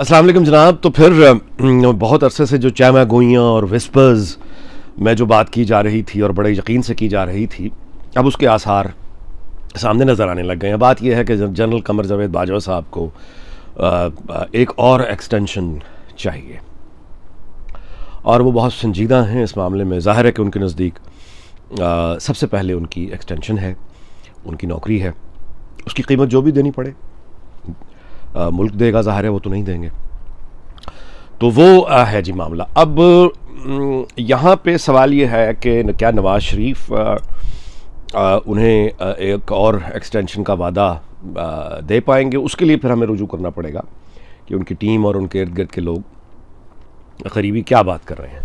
असलम जनाब तो फिर बहुत अरसे से जो चैमा गोइयाँ और विस्पर्स में जो बात की जा रही थी और बड़े यकीन से की जा रही थी अब उसके आसार सामने नज़र आने लग गए हैं बात यह है कि जनरल कमर जावेद बाजवा साहब को एक और एक्सटेंशन चाहिए और वो बहुत संजीदा हैं इस मामले में ज़ाहिर है कि उनके नज़दीक सबसे पहले उनकी एक्सटेंशन है उनकी नौकरी है उसकी कीमत जो भी देनी पड़े मुल्क देगा ज़ाहिर है वो तो नहीं देंगे तो वो है जी मामला अब यहाँ पे सवाल ये है कि क्या नवाज़ शरीफ उन्हें एक और एक्सटेंशन का वादा दे पाएंगे उसके लिए फिर हमें रुजू करना पड़ेगा कि उनकी टीम और उनके इर्द गिर्द के लोग करीबी क्या बात कर रहे हैं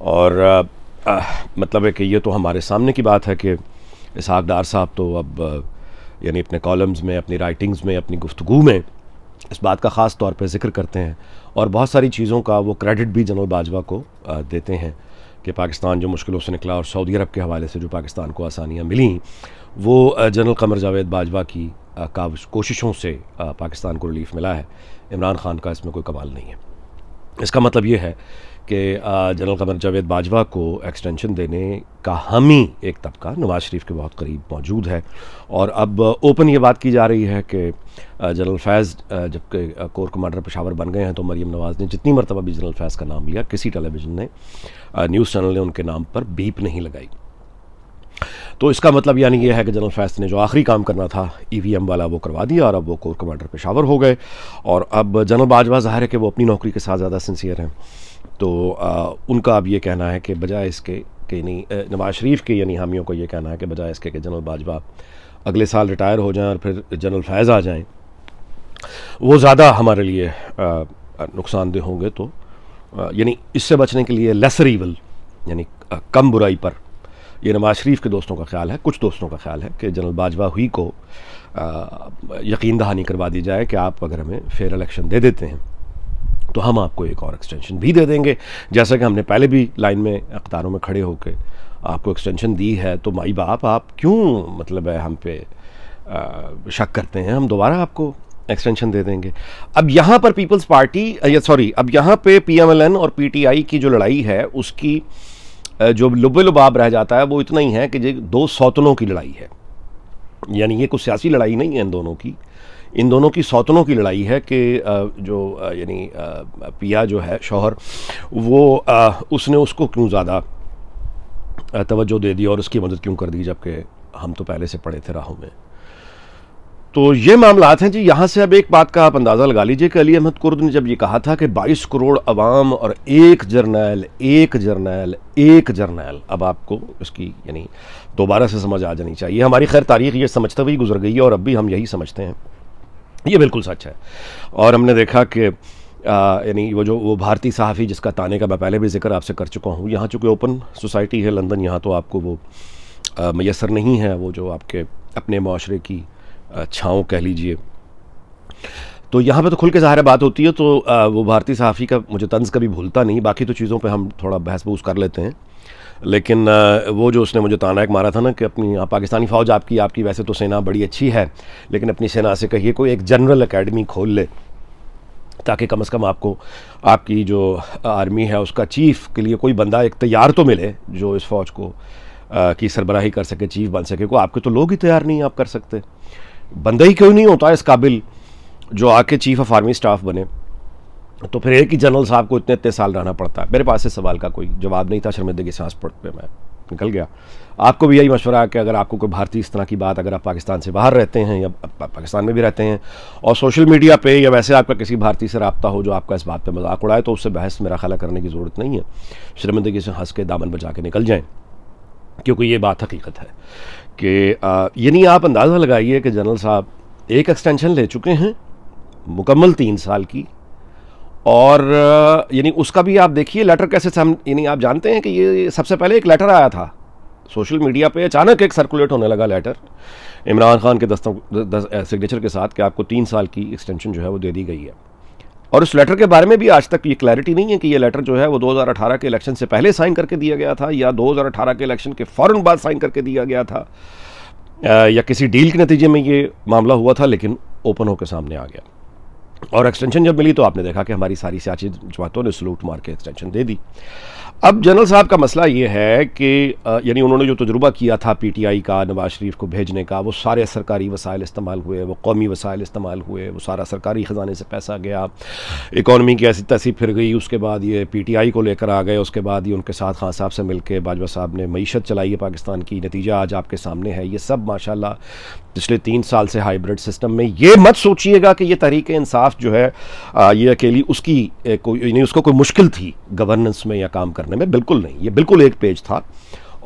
और आ, आ, मतलब है कि ये तो हमारे सामने की बात है कि इसहाकदार साहब तो अब यानी अपने कॉलम्स में अपनी राइटिंग्स में अपनी गुफ्तु में इस बात का ख़ास तौर पर जिक्र करते हैं और बहुत सारी चीज़ों का वो क्रेडिट भी जनरल बाजवा को देते हैं कि पाकिस्तान जो मुश्किलों से निकला और सऊदी अरब के हवाले से जो पाकिस्तान को आसानियाँ मिली वो जनरल कमर जावेद बाजवा की काविश कोशिशों से पाकिस्तान को रिलीफ मिला है इमरान खान का इसमें कोई कमाल नहीं है इसका मतलब ये है कि जनरल कमर जावेद बाजवा को एक्सटेंशन देने का हम ही एक तबका नवाज शरीफ के बहुत करीब मौजूद है और अब ओपन ये बात की जा रही है कि जनरल फैज़ जबकि कोर कमांडर पेशावर बन गए हैं तो मरीम नवाज़ ने जितनी मरतबा भी जनरल फैज़ का नाम लिया किसी टेलीविज़न ने न्यूज़ चैनल ने उनके नाम पर बीप नहीं लगाई तो इसका मतलब यानी यह है कि जनरल फैज ने जो आखिरी काम करना था ईवीएम e वाला वो करवा दिया और अब वो कोर कमांडर पेशावर हो गए और अब जनरल बाजवा ज़ाहिर है कि वो अपनी नौकरी के साथ ज़्यादा सिंसियर हैं तो आ, उनका अब ये कहना है कि बजाय इसके कि नहीं नवाज शरीफ के यानी हामियों को ये कहना है कि बजाय इसके कि जनरल बाजवा अगले साल रिटायर हो जाएं और फिर जनरल फैज़ आ जाएं वो ज़्यादा हमारे लिए नुकसानदेह होंगे तो यानी इससे बचने के लिए लेसर ईवल यानी कम बुराई पर ये नवाज शरीफ के दोस्तों का ख्याल है कुछ दोस्तों का ख्याल है कि जनरल बाजवा हुई को यकीन दहानी करवा दी जाए कि आप अगर हमें फेयर इलेक्शन दे देते हैं तो हम आपको एक और एक्सटेंशन भी दे देंगे जैसा कि हमने पहले भी लाइन में अख्तारों में खड़े होकर आपको एक्सटेंशन दी है तो माई बाप आप क्यों मतलब है हम पे आ, शक करते हैं हम दोबारा आपको एक्सटेंशन दे देंगे अब यहाँ पर पीपल्स पार्टी या सॉरी अब यहाँ पे पीएमएलएन और पीटीआई की जो लड़ाई है उसकी जो लुबे लुबाब रह जाता है वो इतना ही है कि जो दो सौतलों की लड़ाई है यानी ये कुछ सियासी लड़ाई नहीं है इन दोनों की इन दोनों की सौतनों की लड़ाई है कि जो यानी पिया जो है शौहर वो उसने उसको क्यों ज़्यादा तवज्जो दे दी और उसकी मदद क्यों कर दी जबकि हम तो पहले से पड़े थे राहों में तो ये मामला हैं जी यहाँ से अब एक बात का आप अंदाज़ा लगा लीजिए कि अली अहमद कुर्द ने जब ये कहा था कि 22 करोड़ अवाम और एक जर्नैल एक जर्नैल एक जर्नैल अब आपको इसकी यानी दोबारा से समझ आ जानी चाहिए हमारी खैर तारीख ये समझते हुए गुजर गई है और अब भी हम यही समझते हैं ये बिल्कुल सच है और हमने देखा कि यानी वो जो वो भारतीय सहाफ़ी जिसका ताने का मैं पहले भी जिक्र आपसे कर चुका हूँ यहाँ चूँकि ओपन सोसाइटी है लंदन यहाँ तो आपको वो मैसर नहीं है वो जो आपके अपने माशरे की छाँव कह लीजिए तो यहाँ पे तो खुल के ज़ाहिर बात होती है तो आ, वो भारतीय सहाफ़ी का मुझे तंज कभी भूलता नहीं बाकी तो चीज़ों पे हम थोड़ा बहस बूस कर लेते हैं लेकिन वो जो उसने मुझे तानाक मारा था ना कि अपनी पाकिस्तानी फ़ौज आपकी आपकी वैसे तो सेना बड़ी अच्छी है लेकिन अपनी सेना से कहिए कोई एक जनरल अकेडमी खोल ले ताकि कम से कम आपको आपकी जो आर्मी है उसका चीफ़ के लिए कोई बंदा एक तैयार तो मिले जो इस फ़ौज को आ, की सरबराही कर सके चीफ बन सके को आपके तो लोग ही तैयार नहीं आप कर सकते बंदा ही क्यों नहीं होता इस काबिल जो आके चीफ ऑफ आर्मी स्टाफ बने तो फिर एक ही जनरल साहब को इतने इतने साल रहना पड़ता है मेरे पास इस सवाल का कोई जवाब नहीं था शर्मिंदगी सांस पड़ पे मैं निकल गया आपको भी यही मशवरा है कि अगर आपको कोई भारतीय इस तरह की बात अगर आप पाकिस्तान से बाहर रहते हैं या पाकिस्तान में भी रहते हैं और सोशल मीडिया पे या वैसे आपका किसी भारतीय से रबता हो जो आपका इस बात पे मजाक उड़ाए तो उससे बहस मेरा ख्याल करने की ज़रूरत नहीं है शर्मिंदगी से हंस के दामन बचा के निकल जाएँ क्योंकि ये बात हकीकत है कि ये नहीं आप अंदाज़ा लगाइए कि जनरल साहब एक एक्सटेंशन ले चुके हैं मुकम्मल तीन साल की और यानी उसका भी आप देखिए लेटर कैसे हम यानी आप जानते हैं कि ये सबसे पहले एक लेटर आया था सोशल मीडिया पे अचानक एक सर्कुलेट होने लगा लेटर इमरान खान के दस्तों दस, सिग्नेचर के साथ कि आपको तीन साल की एक्सटेंशन जो है वो दे दी गई है और उस लेटर के बारे में भी आज तक ये क्लैरिटी नहीं है कि ये लेटर जो है वो 2018 के इलेक्शन से पहले साइन करके दिया गया था या 2018 के इलेक्शन के फ़ौर बाद साइन करके दिया गया था या किसी डील के नतीजे में ये मामला हुआ था लेकिन ओपन होकर सामने आ गया और एक्सटेंशन जब मिली तो आपने देखा कि हमारी सारी सियासी जमातों ने सलूट मार के एक्सटेंशन दे दी अब जनरल साहब का मसला ये है कि यानी उन्होंने जो तजुर्बा किया था पीटीआई का नवाज शरीफ को भेजने का वो सारे सरकारी वसायल इस्तेमाल हुए वो कौमी वसायल इस्तेमाल हुए वो सारा सरकारी ख़जाने से पैसा गया इकानमी की ऐसी तैसी फिर गई उसके बाद ये आई को लेकर आ गए उसके बाद ये उनके साथ खान साहब से के बाजवा साहब ने मीशत चलाई है पाकिस्तान की नतीजा आज आपके सामने है ये सब माशाला पिछले तीन साल से हाइब्रिड सिस्टम में ये मत सोचिएगा कि ये तहरीक इंसाफ क्राफ्ट जो है ये अकेली उसकी कोई नहीं उसको कोई मुश्किल थी गवर्नेंस में या काम करने में बिल्कुल नहीं ये बिल्कुल एक पेज था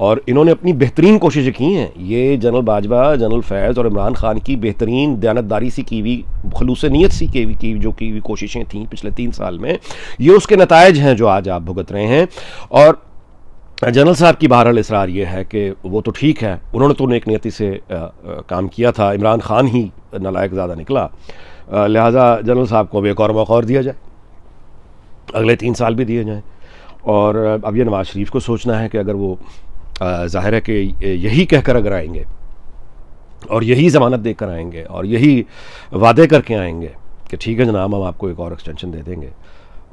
और इन्होंने अपनी बेहतरीन कोशिशें की हैं ये जनरल बाजवा जनरल फैज़ और इमरान खान की बेहतरीन दयानतदारी सी की हुई खलूस नीयत सी की की जो की हुई कोशिशें थी पिछले तीन साल में ये उसके नतज हैं जो आज आप भुगत रहे हैं और जनरल साहब की बहरहाल इसरार ये है कि वो तो ठीक है उन्होंने तो नेक नियति से आ, आ, काम किया था इमरान खान ही नलायक ज़्यादा निकला लिहाजा जनरल साहब को भी एक और मौका और दिया जाए अगले तीन साल भी दिए जाएँ और अब यह नवाज़ शरीफ को सोचना है कि अगर वो ज़ाहिर है कि यही कहकर अगर आएंगे और यही ज़मानत दे कर आएंगे और यही वादे करके आएंगे कि ठीक है जनाब हम आपको एक और एक्सटेंशन दे देंगे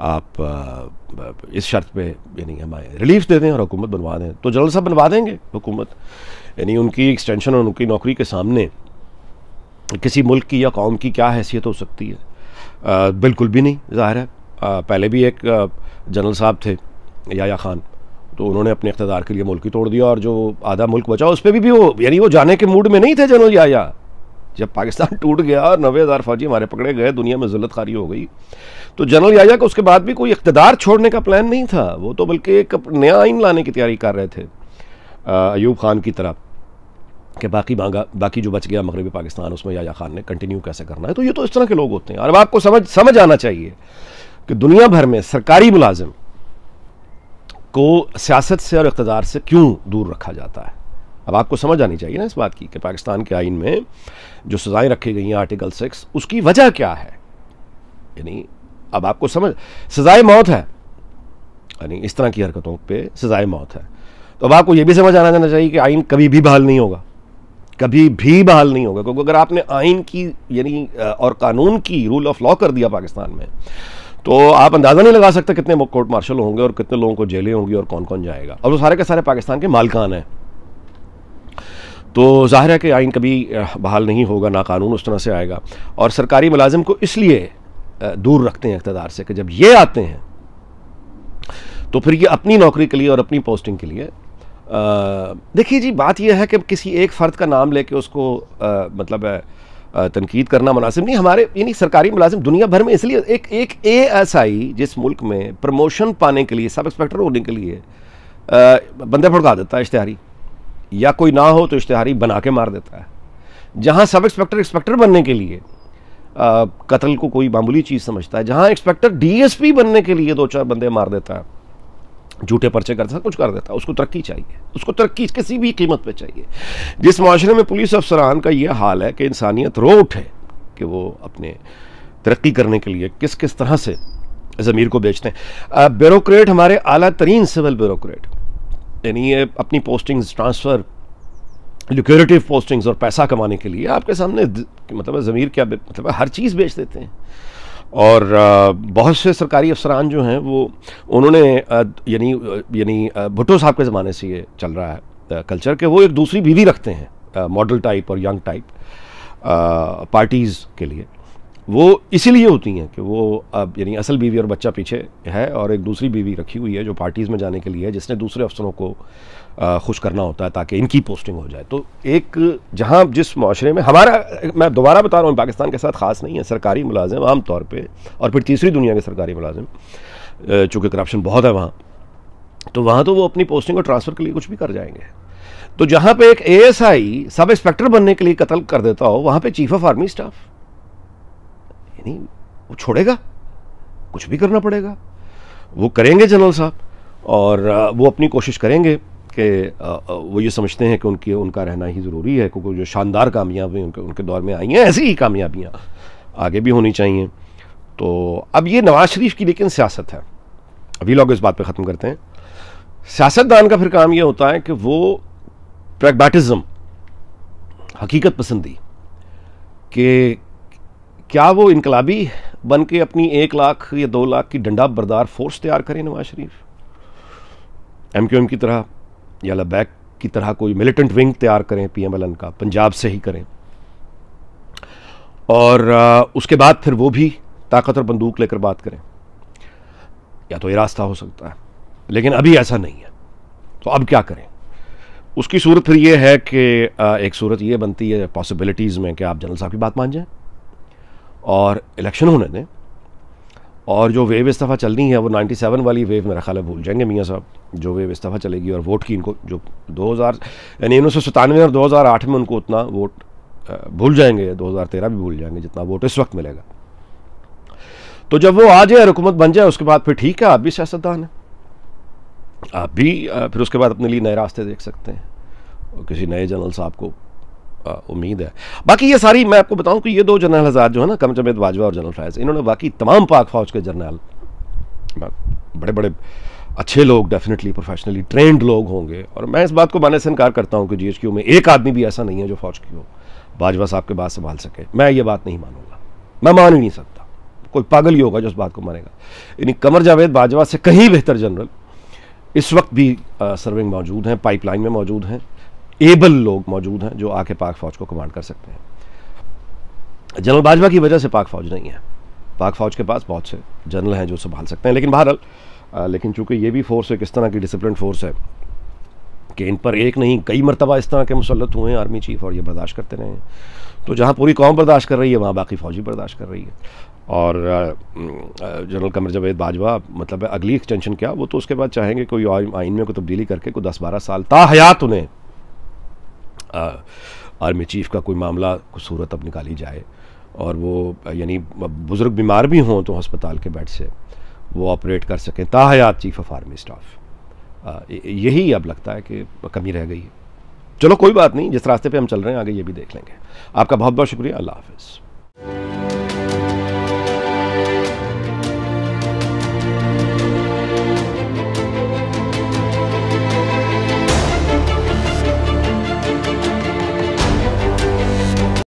आप इस शर्त पे यानी आए रिलीफ दे दें और हुकूमत बनवा दें तो जनरल साहब बनवा देंगे हुकूमत यानी उनकी एक्सटेंशन और उनकी नौकरी के सामने किसी मुल्क की या कौम की क्या हैसियत हो सकती है आ, बिल्कुल भी नहीं ज़ाहिर है आ, पहले भी एक जनरल साहब थे याया खान तो उन्होंने अपने इकतदार के लिए मुल्क ही तोड़ दिया और जो आधा मुल्क बचा उस पर भी, भी वो यानी वो जाने के मूड में नहीं थे जनरल याया जब पाकिस्तान टूट गया और नबे हज़ार फौजी हमारे पकड़े गए दुनिया में जल्लत खारी हो गई तो जनरल याया का उसके बाद भी कोई इकतदार छोड़ने का प्लान नहीं था वो तो बल्कि एक नया आइन लाने की तैयारी कर रहे थे अयूब खान की तरफ कि बाकी मांगा बाकी जो बच गया मगरबी पाकिस्तान उसमें या, या खान ने कंटिन्यू कैसे करना है तो ये तो इस तरह के लोग होते हैं और आपको समझ समझ आना चाहिए कि दुनिया भर में सरकारी मुलाजिम को सियासत से और इकतदार से क्यों दूर रखा जाता है अब आपको समझ आनी चाहिए ना इस बात की कि पाकिस्तान के आइन में जो सजाएं रखी गई हैं आर्टिकल सिक्स उसकी वजह क्या है यानी अब आपको समझ सज़ाए मौत है यानी इस तरह की हरकतों पे सज़ाए मौत है तो अब आपको ये भी समझ आना जाना चाहिए कि आइन कभी भी बहाल नहीं होगा कभी भी बहाल नहीं होगा क्योंकि अगर आपने आइन की यानी और कानून की रूल ऑफ लॉ कर दिया पाकिस्तान में तो आप अंदाज़ा नहीं लगा सकते कितने कोर्ट मार्शल होंगे और कितने लोगों को जेलें होंगी और कौन कौन जाएगा और वो तो सारे के सारे पाकिस्तान के मालकान हैं तो जाहिर है कि आइन कभी बहाल नहीं होगा ना कानून उस तरह से आएगा और सरकारी मुलाजिम को इसलिए दूर रखते हैं इकतदार से कि जब ये आते हैं तो फिर ये अपनी नौकरी के लिए और अपनी पोस्टिंग के लिए देखिए जी बात यह है कि किसी एक फ़र्द का नाम लेके उसको आ, मतलब है तनकीद करना मुनासिब नहीं हमारे यानी सरकारी मुलाजिम दुनिया भर में इसलिए एक एक ए एस आई जिस मुल्क में प्रमोशन पाने के लिए सब इंस्पेक्टर होने के लिए आ, बंदे भड़का देता है इश्तहारी या कोई ना हो तो इश्तहारी बना के मार देता है जहाँ सब इंस्पेक्टर इंस्पेक्टर बनने के लिए कत्ल को कोई मामूली चीज़ समझता है जहाँ इंस्पेक्टर पी बनने के लिए दो चार बंदे मार देता है झूठे पर्चे कर सब कुछ कर देता है उसको तरक्की चाहिए उसको तरक्की किसी भी कीमत पे चाहिए जिस माशरे में पुलिस अफसरान का यह हाल है कि इंसानियत रो उठे कि वो अपने तरक्की करने के लिए किस किस तरह से ज़मीर को बेचते हैं ब्यूरोक्रेट हमारे अला तरीन सिविल ब्यूरोक्रेट यानी ये अपनी पोस्टिंग्स ट्रांसफ़र लिक्योरेटिव पोस्टिंग्स और पैसा कमाने के लिए आपके सामने मतलब ज़मीर क्या मतलब हर चीज़ बेच देते हैं और बहुत से सरकारी अफसरान जो हैं वो उन्होंने यानी यानी भुट्टो साहब के ज़माने से ये चल रहा है कल्चर के वो एक दूसरी बीवी रखते हैं मॉडल टाइप और यंग टाइप पार्टीज़ के लिए वो इसीलिए होती हैं कि वो अब यानी असल बीवी और बच्चा पीछे है और एक दूसरी बीवी रखी हुई है जो पार्टीज़ में जाने के लिए है जिसने दूसरे अफसरों को खुश करना होता है ताकि इनकी पोस्टिंग हो जाए तो एक जहाँ जिस माशरे में हमारा मैं दोबारा बता रहा हूँ पाकिस्तान के साथ ख़ास नहीं है सरकारी मुलाजिम आम तौर पर और फिर तीसरी दुनिया के सरकारी मुलाजिम चूँकि करप्शन बहुत है वहाँ तो वहाँ तो वो अपनी पोस्टिंग और ट्रांसफ़र के लिए कुछ भी कर जाएंगे तो जहाँ पे एक आई सब इंस्पेक्टर बनने के लिए कत्ल कर देता हो वहाँ पे चीफ ऑफ आर्मी स्टाफ यानी वो छोड़ेगा कुछ भी करना पड़ेगा वो करेंगे जनरल साहब और वो अपनी कोशिश करेंगे कि वो ये समझते हैं कि उनकी उनका रहना ही ज़रूरी है क्योंकि जो शानदार कामयाबी उनके उनके दौर में आई हैं ऐसी ही कामयाबियाँ आगे भी होनी चाहिए तो अब ये नवाज़ शरीफ की लेकिन सियासत है अभी लोग इस बात पे ख़त्म करते हैं सियासतदान का फिर काम ये होता है कि वो प्रैग्मेटिज़म हकीकत पसंदी कि क्या वो इनकलाबी बन के अपनी एक लाख या दो लाख की डंडा बरदार फोर्स तैयार करें Nawaz Sharif M Q M की तरह या लबैक की तरह कोई मिलिटेंट विंग तैयार करें पीएमएलएन का पंजाब से ही करें और आ, उसके बाद फिर वो भी ताकत और बंदूक लेकर बात करें या तो ये रास्ता हो सकता है लेकिन अभी ऐसा नहीं है तो अब क्या करें उसकी सूरत फिर ये है कि एक सूरत ये बनती है पॉसिबिलिटीज़ में कि आप जनरल साहब की बात मान जाएं और इलेक्शन होने दें और जो वेव इस्तीफ़ा चलनी है वो 97 वाली वेव मेरा ख्याल है भूल जाएंगे मियाँ साहब जो वेव इस्तीफ़ा चलेगी और वोट की इनको जो 2000 यानी उन्नीस सौ और 2008 में उनको उतना वोट भूल जाएंगे 2013 भी भूल जाएंगे जितना वोट इस वक्त मिलेगा तो जब वो आ जाए हुकूमत बन जाए उसके बाद फिर ठीक है आप भी सियासतदान हैं आप भी फिर उसके बाद अपने लिए नए रास्ते देख सकते हैं किसी नए जनरल साहब को उम्मीद है बाकी ये सारी मैं आपको बताऊं कि ये दो जनरल हजार जो है ना कमचमेद बाजवा और जनरल फैज इन्होंने बाकी तमाम पाक फौज के जनरल बड़े बड़े अच्छे लोग डेफिनेटली प्रोफेशनली ट्रेंड लोग होंगे और मैं इस बात को मानने से इनकार करता हूँ कि जी में एक आदमी भी ऐसा नहीं है जो फौज की हो बाजवा साहब के बाद संभाल सके मैं ये बात नहीं मानूंगा मैं मान ही नहीं सकता कोई पागल ही होगा जो इस बात को मानेगा यानी कमर जावेद बाजवा से कहीं बेहतर जनरल इस वक्त भी सर्विंग मौजूद हैं पाइपलाइन में मौजूद हैं एबल लोग मौजूद हैं जो आके पाक फौज को कमांड कर सकते हैं जनरल बाजवा की वजह से पाक फौज नहीं है पाक फौज के पास बहुत से जनरल हैं जो संभाल सकते हैं लेकिन बहरहाल लेकिन चूंकि ये भी फोर्स है इस तरह की डिसिप्लिन फोर्स है कि इन पर एक नहीं कई मरतबा इस तरह के मुसलत हुए हैं आर्मी चीफ और ये बर्दाश्त करते रहे हैं तो जहाँ पूरी कौम बर्दाश्त कर रही है वहाँ बाकी फौजी बर्दाश्त कर रही है और जनरल कमर जवेद बाजवा मतलब अगली एक्सटेंशन क्या वो तो उसके बाद चाहेंगे कोई आइन में कोई तब्दीली करके कोई दस बारह साल ता हयात उन्हें आर्मी चीफ का कोई मामला कुछ सूरत अब निकाली जाए और वो यानी बुज़ुर्ग बीमार भी हों तो हस्पताल के बेड से वो ऑपरेट कर सकें ताहयात चीफ ऑफ आर्मी स्टाफ यही अब लगता है कि कमी रह गई है चलो कोई बात नहीं जिस रास्ते पे हम चल रहे हैं आगे ये भी देख लेंगे आपका बहुत बहुत शुक्रिया अल्लाह हाफिज़